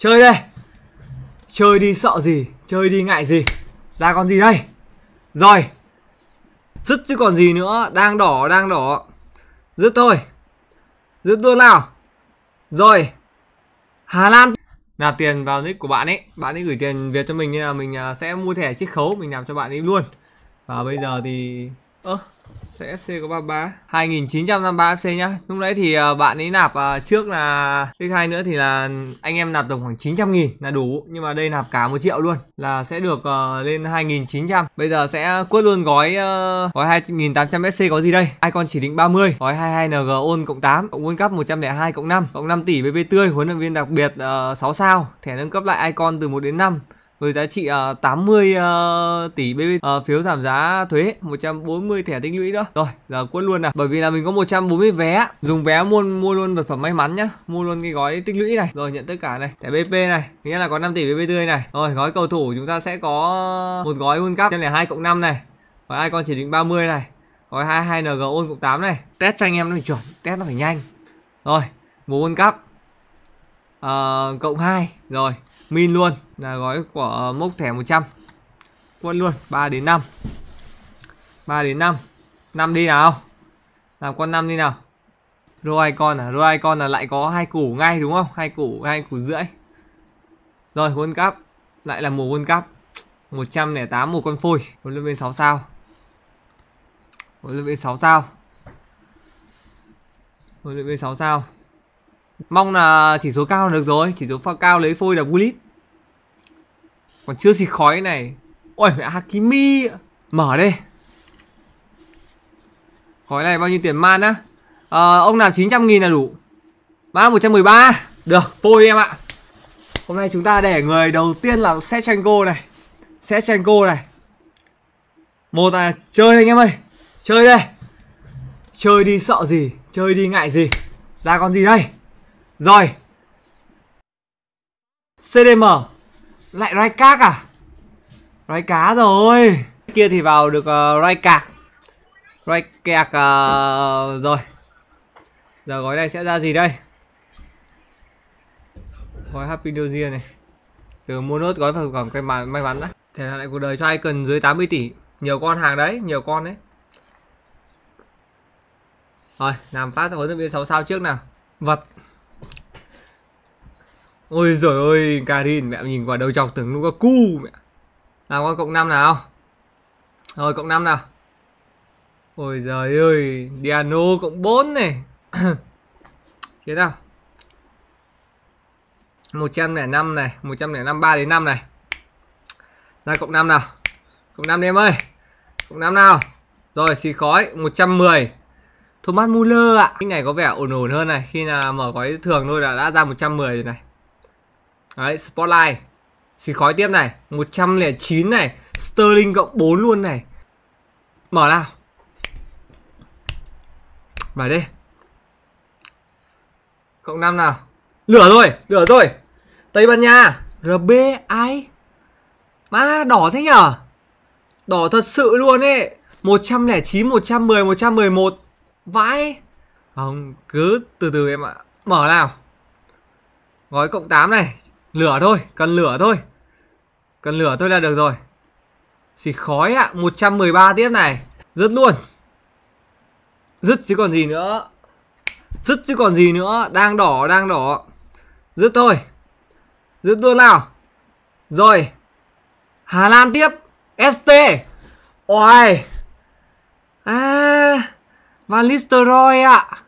Chơi đây Chơi đi sợ gì Chơi đi ngại gì Ra con gì đây Rồi Dứt chứ còn gì nữa Đang đỏ đang đỏ Dứt thôi Dứt luôn nào Rồi Hà Lan nạp tiền vào nick của bạn ấy bạn ấy gửi tiền việt cho mình nên là mình à, sẽ mua thẻ chiết khấu mình làm cho bạn ấy luôn và bây giờ thì ơ Tại FC có 33 2953 FC nhá Lúc nãy thì ờ, bạn ấy nạp ờ, trước là x hai nữa thì là anh em nạp tổng khoảng 900 nghìn là đủ Nhưng mà đây nạp cả 1 triệu luôn Là sẽ được ờ, lên 2900 Bây giờ sẽ quất luôn gói gói 2800 FC có gì đây Icon chỉ định 30 Gói 22NG on cộng 8 Cộng World Cup 102 cộng 5 Cộng 5 tỷ BB tươi Huấn luyện viên đặc biệt 6 sao Thẻ nâng cấp lại icon từ 1 đến 5 với giá trị uh, 80 uh, tỷ BB uh, ờ, phiếu giảm giá thuế 140 thẻ tích lũy đó rồi giờ quất luôn nào bởi vì là mình có 140 vé dùng vé mua mua luôn vật phẩm may mắn nhá mua luôn cái gói tích lũy này rồi nhận tất cả này thẻ BP này nghĩa là có 5 tỷ BB tươi này rồi gói cầu thủ chúng ta sẽ có một gói World Cup này 2 cộng 5 này gói ai con chỉ định 30 này gói 22 NG ôn cộng 8 này test cho anh em nó phải chuẩn test nó phải nhanh rồi mùa World Cup uh, cộng 2 rồi min luôn là gói của mốc thẻ 100 quân luôn 3 đến 5 3 đến 5 5 đi nào làm con 5 đi nào rô con à rô con là lại có hai củ ngay đúng không hai củ hai củ rưỡi rồi World Cup lại là mùa World Cup 108 một con phôi huấn luyện viên 6 sao huấn luyện viên 6 sao huấn luyện viên 6 sao Mong là chỉ số cao là được rồi Chỉ số cao lấy phôi là bullet Còn chưa xịt khói này Ôi mẹ Hakimi Mở đi Khói này bao nhiêu tiền man á à, Ông làm 900 nghìn là đủ Má 113 Được phôi em ạ Hôm nay chúng ta để người đầu tiên là Sechenko này Sechenko này Một là chơi anh em ơi Chơi đây Chơi đi sợ gì Chơi đi ngại gì Ra con gì đây rồi CDM Lại rai các à Rai cá rồi Kia thì vào được uh, ờ, rai cạc Rai kẹc uh, ờ, Rồi Giờ gói này sẽ ra gì đây Gói Happy New Year này Từ mua nốt gói phẩm phẩm cái may mắn đã Thế lại cuộc đời cho ai cần dưới 80 tỷ Nhiều con hàng đấy, nhiều con đấy Rồi, làm phát huấn luyện viên 6 sao trước nào Vật Ôi giời ơi, Karin mẹ nhìn quả đầu chọc tưởng lúc có cu mẹ. Nào con cộng 5 nào. Rồi cộng 5 nào. Ôi giời ơi, Diano cộng 4 này. Thế nào? 105 này, 105 3 đến 5 này. Ra cộng 5 nào. Cộng 5 đi em ơi. Cộng 5 nào. Rồi xì khói 110. Thomas Muller ạ. À. Cái này có vẻ ổn ổn hơn này, khi là mở gói thường thôi là đã ra 110 rồi này. Đấy, Spotlight. xì khói tiếp này, 109 này, Sterling cộng 4 luôn này. Mở nào. Vào đây. Cộng 5 nào. Lửa rồi, lửa rồi. Tây Ban Nha, RBI, ai? Má đỏ thế nhở? Đỏ thật sự luôn ấy. 109, 110, 111. Vãi. Không, cứ từ từ em ạ. Mở nào. Gói cộng 8 này, Lửa thôi, cần lửa thôi Cần lửa thôi là được rồi Xịt khói ạ, một trăm mười ba tiếp này Dứt luôn Dứt chứ còn gì nữa Dứt chứ còn gì nữa Đang đỏ, đang đỏ Dứt thôi Dứt luôn nào Rồi Hà Lan tiếp ST oai À Van Listeroy ạ à.